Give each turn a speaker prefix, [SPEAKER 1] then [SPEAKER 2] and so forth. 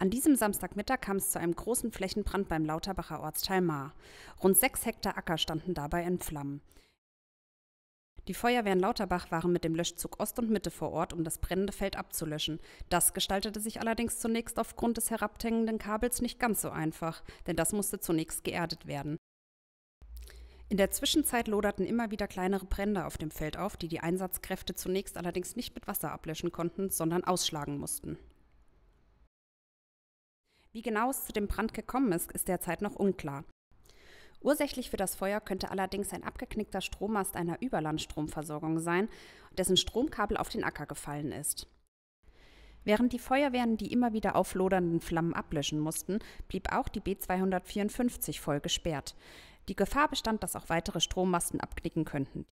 [SPEAKER 1] An diesem Samstagmittag kam es zu einem großen Flächenbrand beim Lauterbacher Ortsteil Mahr. Rund sechs Hektar Acker standen dabei in Flammen. Die Feuerwehren Lauterbach waren mit dem Löschzug Ost und Mitte vor Ort, um das brennende Feld abzulöschen. Das gestaltete sich allerdings zunächst aufgrund des herabhängenden Kabels nicht ganz so einfach, denn das musste zunächst geerdet werden. In der Zwischenzeit loderten immer wieder kleinere Brände auf dem Feld auf, die die Einsatzkräfte zunächst allerdings nicht mit Wasser ablöschen konnten, sondern ausschlagen mussten. Wie genau es zu dem Brand gekommen ist, ist derzeit noch unklar. Ursächlich für das Feuer könnte allerdings ein abgeknickter Strommast einer Überlandstromversorgung sein, dessen Stromkabel auf den Acker gefallen ist. Während die Feuerwehren die immer wieder auflodernden Flammen ablöschen mussten, blieb auch die B254 voll gesperrt. Die Gefahr bestand, dass auch weitere Strommasten abknicken könnten.